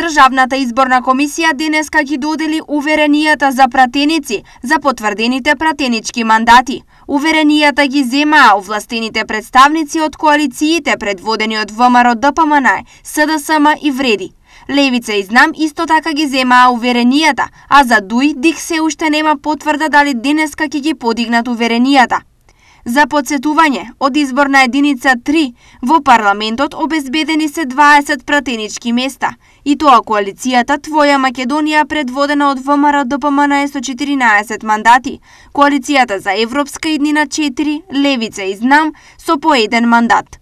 Државната изборна комисија денеска ги додели уверенијата за пратеници за потврдените пратенички мандати. Уверенијата ги земаа овластените представници од коалициите предводени од ВМРО ДПМН, СДСМ и Вреди. Левица и Знам исто така ги земаа уверенијата, а за Дуј Дик се уште нема потврда дали денеска ќе ги подигнат уверенијата. За подсетување, од изборна единица 3, во парламентот обезбедени се 20 пратенички места, и тоа коалицијата Твоја Македонија предводена од ВМРО ДПМН е со 14 мандати, коалицијата за Европска иднина 4, Левица и Знам со по еден мандат.